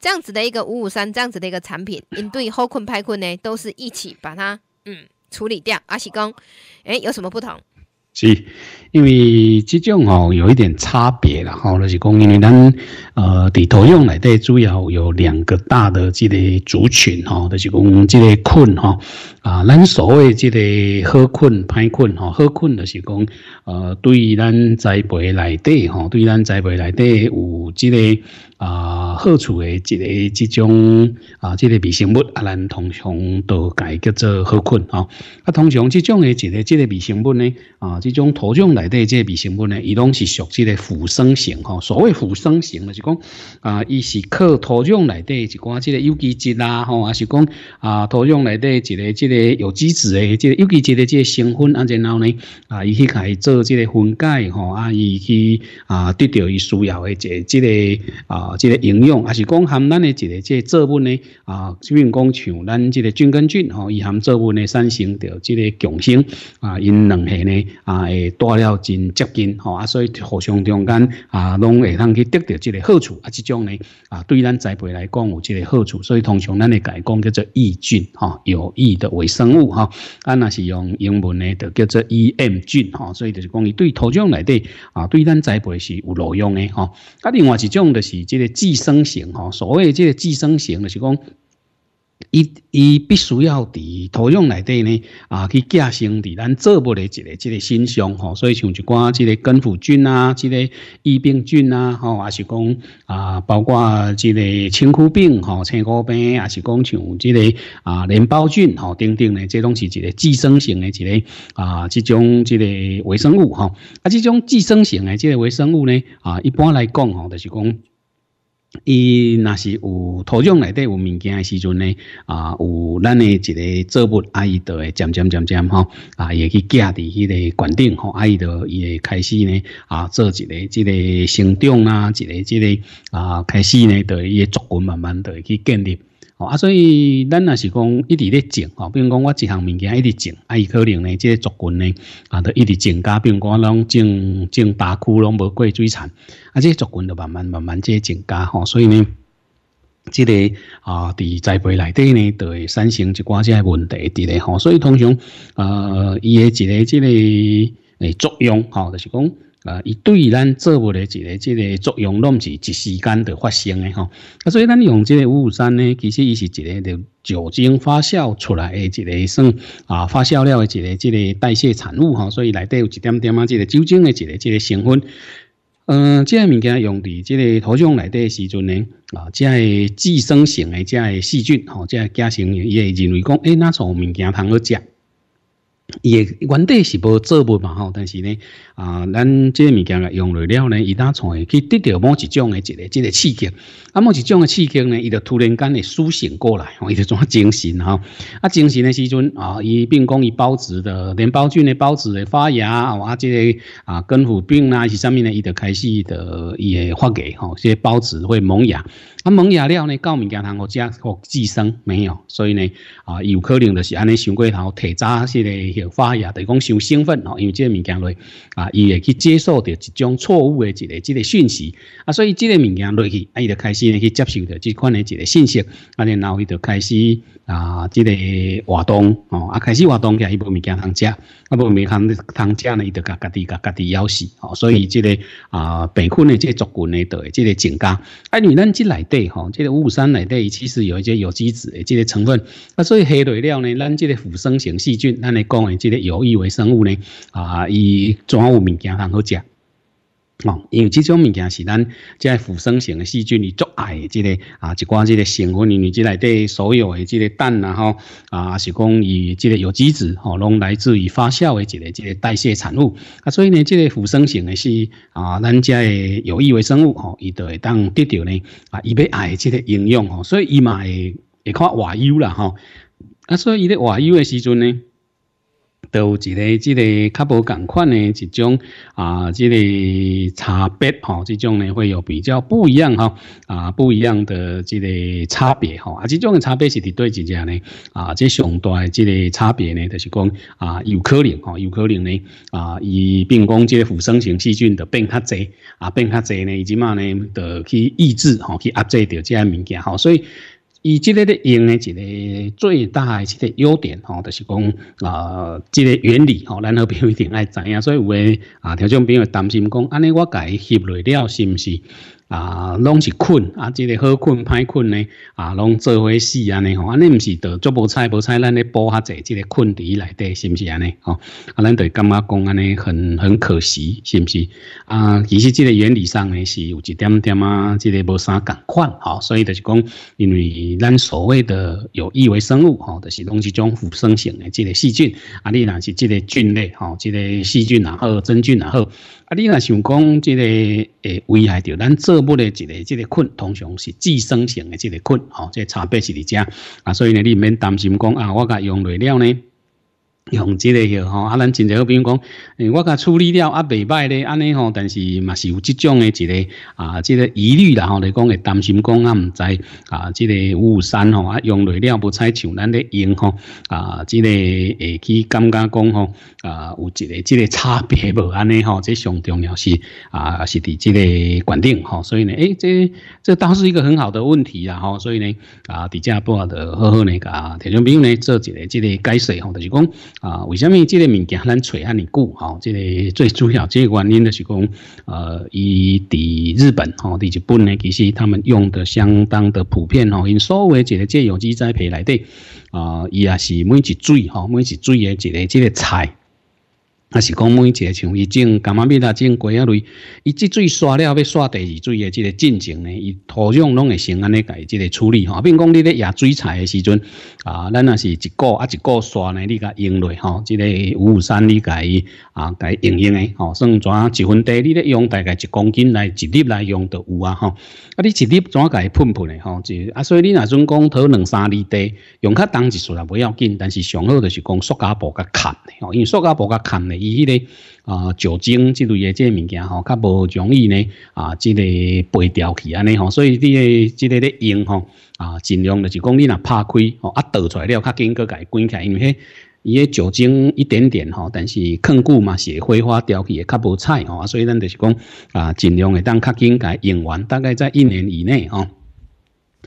这样子的一个五五三这样子的一个产品，应对喝困、派困呢，都是一起把它嗯处理掉。阿喜工，哎，有什么不同？是，因为这种哦有一点差别了哈。那是工，因为咱呃地头用来的，主要有两个大的这个族群哈。那是工这个困哈啊，咱所谓这个好困、拍困哈，喝困的是工呃对咱栽培来的哈，对咱栽培来的有这个。啊，好处诶，一个即种啊，即个微生物啊，咱通常都改叫做好菌哦。啊，通常即种诶，一个即个微生物呢，啊，即种土壤内底即个微生物呢，伊拢是属于个腐生型吼。所谓腐生型，是讲啊，伊是靠土壤内底一寡即个有机质啦吼，还是讲啊，土壤内底一个即个有机质诶，即个有机质诶，即个成分，然后呢，啊，伊去开做即个分解吼，啊，伊去啊，得到伊需要诶一即个啊。啊，即个应用，还是讲含咱的一个即个作文呢？啊，比如讲像咱即个菌根菌吼，伊含作文呢产生着即个共生啊，因两下呢啊会带了真接近吼，啊所以互相中间啊拢会通去得到即个好处啊，即种呢啊对咱栽培来讲有即个好处，所以通常咱会改讲叫做益菌哈，有益的微生物哈。啊那是用英文呢，就叫做 E.M 菌哈，所以就是讲伊对土壤内底啊对咱栽培是有路用的哈。啊另外一种就是个寄生型吼，所谓这寄生型的是讲，伊伊必须要伫土壤内底呢啊去寄生伫咱做不咧一个一个身上吼，所以像一寡这个根腐菌啊，这个疫病菌啊吼，还是讲啊，包括这个青枯病吼、青枯病，还是讲像这个啊镰孢菌吼等等呢，这拢是一个寄生型的一个啊这种这个微生物哈，啊这种寄生型的这个微生物呢啊一般来讲吼，就是讲。伊那是有土壤内底有物件的时阵呢，啊，有咱的一个作物，阿姨会渐渐渐渐吼，啊，也去加迄个的管吼，啊阿姨伊会开始呢，啊，做一个即个生长啊，一个即个啊，开始呢，的作逐慢慢慢会去建立。啊，所以，咱也是讲一直咧种，吼，比如讲我一项物件一直种，啊，伊可能呢，即个族群呢，啊，都一直增加，比如讲，拢种种大区拢无瑰水产，啊，即个族群就慢慢慢慢即个增加，哦，所以呢，即个啊，伫栽培内底呢，就会产生一寡些问题伫咧，吼，所以通常，啊，伊诶一个即个诶作用，哦，就是讲。啊，伊对咱做物的一个、一个作用，拢是一时间的发生的吼、啊，所以咱用这个五五三呢，其实伊是一个的酒精发酵出来的一个算啊发酵料的一个、即个代谢产物哈。所以内底有一点点啊，这个酒精的一个、即个成分。嗯，这物件用伫这个土壤内底时阵呢，啊，这系寄生性的这系细菌，吼，这家型，伊会认为讲，哎，那从物件通个食。伊诶原底是无做物嘛吼，但是呢，啊，咱个物件个用落了呢，伊当从伊去得到某一种诶一个即个刺激，啊，某一种诶刺激呢，伊就突然间会苏醒过来，吼，伊就装精神吼，啊，精神诶时阵啊，伊并讲伊孢子的连孢菌诶孢子诶发芽，啊，即个啊根腐病啊，是啥物呢伊就开始的诶发芽吼，即个孢子会萌芽。啊，萌芽了呢，到物件通互食互寄生没有？所以呢，啊，有可能就是安尼想过头，提早这个。发芽，等于讲受兴奋哦，因为这个物件类啊，伊会去接受到一种错误的一个这个讯息，啊，所以这个物件类去，啊，伊就开始呢去接受到这款的一个信息，啊，然后伊就开始啊，这个活动哦，啊，开始活动起来，伊部物件通食，啊，部物件通食呢，伊就家家己家家己枵死哦，所以这个啊，被菌的这个呢，菌的这个增加，啊，因为咱这内底吼，这个雾山内地其实有一些有机质的这个成分，啊，所以下类了呢，咱这个腐生型细菌，咱来讲。这个有益微生物呢，啊，以专有物件通好食，哦，因为这种物件是咱即个腐生型的细菌你作爱，即个啊一寡，即个成分，呢，即内底所有的即个蛋，然后啊，是讲以即个有机质，吼，拢来自于发酵的一个即个代谢产物，啊，所以呢，即个腐生型的是，啊，咱即嘅有益微生物，吼，伊都会当得到呢，啊，伊要爱，即个应用，吼，所以伊嘛会会看外优啦，吼。啊，所以伊咧外优的时阵呢。都一个，这个较不共款呢，一种啊，这个差别哈，这种呢会有比较不一样哈，啊不一样的这个差别哈，啊这种的差别是伫对一件呢，啊这上大这个差别呢就是讲啊有可能哈，有可能呢啊以病功即个腐生型细菌的变较侪，啊变较侪呢，及嘛呢就去抑制哈，去压制掉这个物件哈，所以。伊即个咧用诶一个最大诶一个优点吼，就是讲啊，即个原理吼，咱后朋友一定爱知影，所以有诶啊，听众朋友担心讲，安尼我改吸累了是毋是？啊，拢是困啊，即个好困歹困呢？啊，拢做伙死安尼吼，安尼毋是得足无菜、无菜，咱咧补哈济，即个菌敌内底是毋是安尼？吼，啊，咱对感觉讲安尼？很很可惜，是毋是？啊，其实即个原理上呢，是有一点点啊，即个无啥共款吼。所以就是讲，因为咱所谓的有益微生物，吼，就是拢是种腐生性的即个细菌，啊，你若是即个菌类，吼，即个细菌然后真菌然后。啊，你若想讲这个诶危害，着咱做物的这个这个菌，通常是寄生型的这个菌，吼，这差别是伫遮啊，所以呢，你免担心讲啊，我甲用落了呢。用这个吼啊，咱真侪，比如讲，诶，我甲处理了啊，未歹咧，安尼吼，但是嘛是有这种诶一个啊，这个疑虑啦吼，来讲会担心讲啊，唔知啊，这个五三吼啊，用对了不采像咱咧用吼啊，这个会去感觉讲吼啊，有一个这个差别无安尼吼，这上重要是啊，是伫这个观定吼，所以呢，诶，这这倒是一个很好的问题啊吼，所以呢，啊，伫遮不啊，就好好呢，甲听众朋友呢做一个这个解释吼，就是讲。啊，为什么这个物件咱找安尼久？哈，这个最主要这个原因就是讲，呃，伊伫日本，吼，伫日本呢，其实他们用的相当的普遍吼，因所谓这个借有机栽培来滴，啊，伊也是每一水，吼，每一水的一个这个菜。啊，是讲每一个像伊种柑仔蜜啦、种果啊类，伊即水刷了要刷第二水的即个进程呢，伊土壤拢会先安尼改即个处理吼，比如讲你咧野水菜的时阵啊，咱若是一个啊一个刷呢，你改用落吼，即个五五三你改啊改用用的吼，算怎一分地你咧用大概一公斤来一粒来用都有啊吼。啊你一滴怎改喷喷的吼，就啊所以你若准讲讨两三厘地用较重一算啊不要紧，但是上好就是讲塑胶布较坎的吼，因为塑胶布较坎的。伊迄个啊酒精之类的这物件吼，较无容易呢啊，即个被掉去安尼吼，所以你诶即个咧用吼啊，尽量就是讲你若拍开吼，啊倒出来了，较紧个改关起来，因为迄伊迄酒精一点点吼，但是肯久嘛，是挥发掉去也较无菜吼，所以咱就是讲啊，尽量会当较紧个用完，大概在一年以内吼。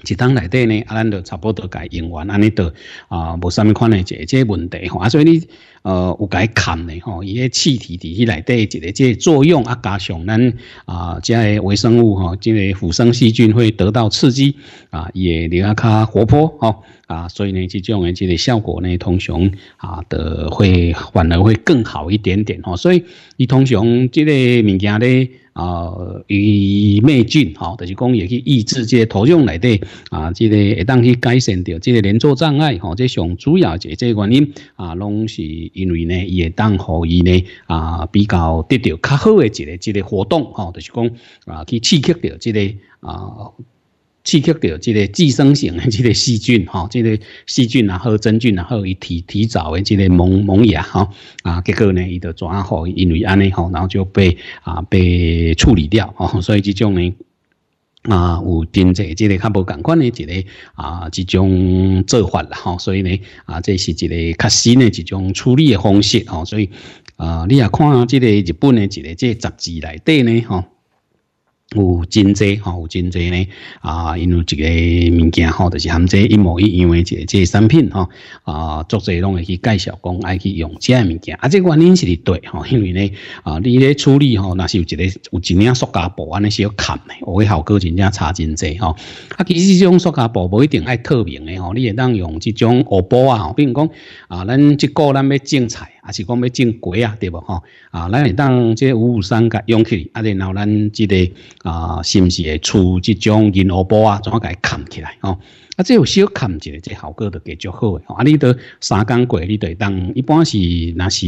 一塘内底呢，阿咱就差不多该用完，安尼都啊无啥物款呢，即即问题吼，啊所以你呃有解坎呢吼，伊个气体伫去内底一个即作用，啊加上咱啊即个微生物吼，即个腐生细菌会得到刺激啊，伊会变啊较活泼吼。啊，所以呢，这种的这个效果呢，通常啊的会反而会更好一点点哦。所以，伊通常这个物件呢，啊，伊灭菌哦，就是讲也去抑制这土壤内的啊，这个会当去改善掉，这个连作障碍哦，这上主要这个原因啊，拢是因为呢，也当和伊呢啊比较得到较好的这个这个活动哦，就是讲啊去刺激掉这个啊。刺激到即个寄生型的即个细菌，吼，即个细菌然后真菌然后伊体体早的即个萌萌芽，吼啊，结果呢伊就转好，因为安尼吼，然后就被啊被处理掉，吼，所以即种呢啊有真济即个较无共款的一个啊一种做法啦，吼，所以呢啊这是一个较新的一种处理的方式，吼，所以啊你也看即个日本的一个这杂志内底呢，吼。有真侪吼，有真侪呢啊！因为一个物件吼，就是含这一模一样的这这产品吼啊，作者拢会去介绍讲爱去用这样的物件啊，这个原因是对吼，因为呢啊，你咧处理吼，那是有一个有一领塑胶布安尼是要砍的，我效果真正差真侪吼啊。其实这种塑胶布不一定爱透明的吼，你也当用这种黑布啊，并讲啊，咱一个咱要种菜。还是讲要种果啊，对不吼？啊，咱会当即五五三个用起，啊，然后咱即个啊，是不是会出即种银雨波啊，怎个给砍起来吼？啊，即有小砍起来，即效果就给足好个。啊，你对三干果，你对当一般是那是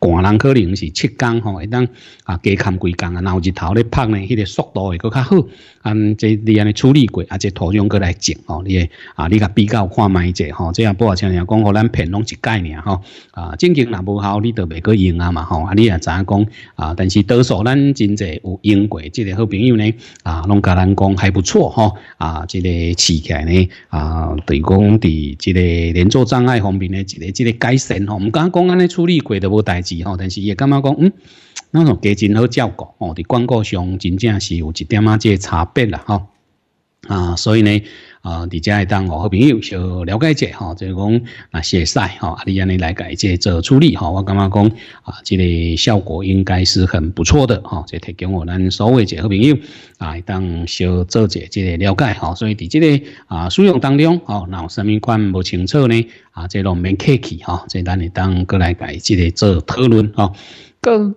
寒人，可能是七干吼，会当啊加砍几工啊，然后日头咧拍咧，迄个速度会搁较好。按即安尼处理过，啊，即土壤过来种吼，你啊，你较比较看卖者吼，即样不外像人讲，互咱骗拢一概念吼。啊，正经南效，你著未去用啊嘛吼，你也知影讲啊，但是多数咱真侪有用过，即个好朋友呢啊，拢甲咱讲还不错吼啊，即个试起来呢啊，对讲伫即个连作障碍方面呢，即个即个改善吼，唔敢讲安尼处理过都无代志吼，但是也感觉讲嗯，那种加真好照顾哦，伫广告上真正是有一点啊个差别啦吼。啊，所以呢，啊，伫这当我好朋友先了解者吼，就是讲那些赛吼，阿里安尼来解者做处理吼，我感觉讲啊，这个效果应该是很不错的吼，就提供我咱所有者好朋友啊，当小做者这个了解吼，所以伫这个啊，使用当中吼，那有甚物款无清楚呢啊，这拢免客气吼，这咱你当过来解这个做讨论吼，个。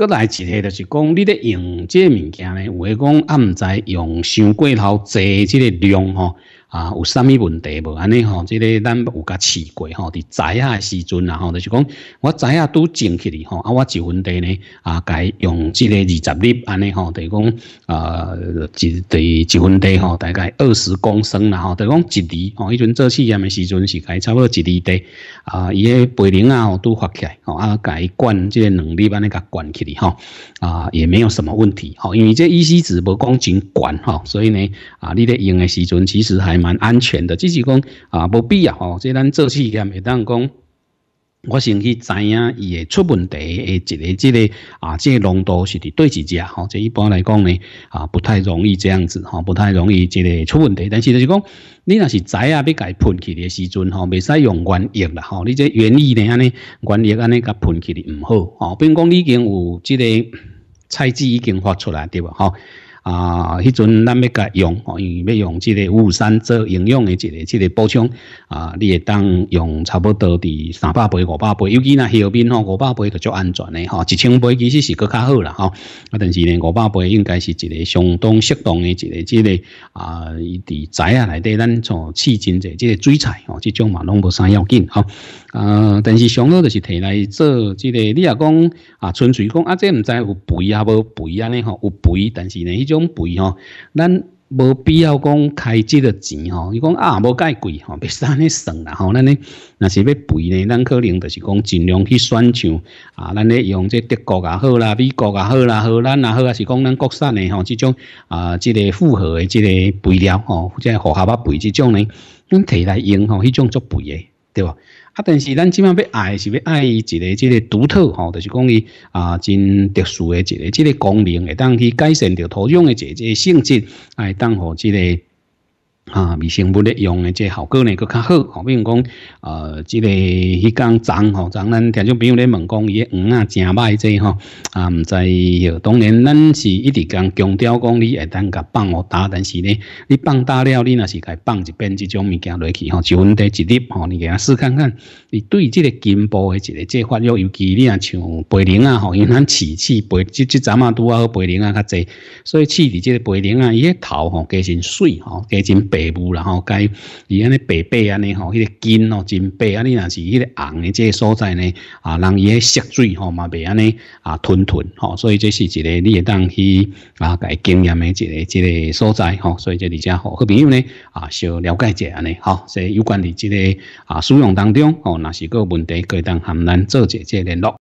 搁来一个，就是讲，你咧用这物件咧，有诶讲暗在用上过头，侪这个量吼。啊，有啥物问题无？安尼吼，即个咱有甲试过吼，伫影诶时阵啦吼，就是讲我知影都种起哩吼，啊我一分地呢，啊，改用即个二十粒安尼吼，就是讲啊，一等一分地吼，大概二十公升啦吼，就是讲一厘吼，迄阵做试验的时阵是伊差不多一厘地啊，伊个白磷啊吼都发起来吼，啊伊灌即个两粒安尼甲灌起哩吼，啊也没有什么问题吼，因为这乙烯是无讲真灌吼，所以呢啊，你咧用的时阵其实还蛮安全的，只是讲啊，无必要吼。即咱做试验会当讲，我想去知影伊会出问题，一个即个啊，即个浓度是啲对只吼。即一般来讲呢，啊，不太容易这样子，哦，不太容易即个出问题。但是就讲，你若是知啊，俾佢喷起的时阵，吼，未使用原液啦，哦，你即原液呢，安尼，原液安尼甲喷起的唔好，哦，比如讲你已经有即个菜籽已经发出来，对吧，吼。啊，迄阵咱要甲用，因为要用即个五五三做营养的一个即个补充啊，你会当用差不多的三百杯、五百杯，尤其那海边吼五百杯就足安全的吼，一千杯其实是搁较好啦吼。啊，但是呢，五百杯应该是一个相当适当的一个即个啊，伫仔啊内底咱从饲真济即个水菜吼，即种嘛拢无啥要紧吼。啊，但是上好就是提来做即个，你若讲啊，纯粹讲啊，即毋知有肥啊无肥安尼吼，有肥，但是呢，迄种。讲肥吼，咱无必要讲开即个钱吼。伊讲啊，无介贵哦，比安尼算啦吼。咱咧那是要肥呢，咱可能就是讲尽量去选像啊。咱咧用这德国啊好啦，美国啊好啦，荷兰啊好啊，是讲咱国产的吼，这种啊，这个复合的这个肥料吼，或者荷合啊，肥这种呢，咱提来用吼，迄种足肥诶，对无。啊！但是咱即码要爱，是要爱伊一个、即个独特吼，就是讲伊啊真特殊的一个、一个功能会当去改善着土壤的这、个性质，来当好即个。啊，微生物咧用诶，即效果呢佫较好。吼、比如讲，呃，即个迄讲虫吼，虫咱听种朋友咧问讲，伊个鱼啊正歹即吼。啊，毋嗯，在当然，咱是一直讲强调讲，你会等甲放互打，但是咧，你放大了，你若是佮放一边即种物件落去吼，就温低一粒吼，你佮试看看。你对即个金波诶一个即发育，尤其你啊像白鳞啊吼，因咱刺刺白即即阵啊多啊白鳞啊较济，所以刺伫即个白鳞啊，伊个头吼加真水吼，加真白。白雾，然后该伊安尼白白安尼吼，迄个筋哦，真白安尼，若是迄个红的，即个所在呢啊，人伊喺涉水吼嘛，袂安尼啊，吞吞吼，所以这是一个你会当去啊，该经验的一个一个所在吼，所以这里家好，好朋友呢啊，小了解一下尼哈，所以有关的这个啊，使用当中哦，若是个问题可以当含咱做即这联络。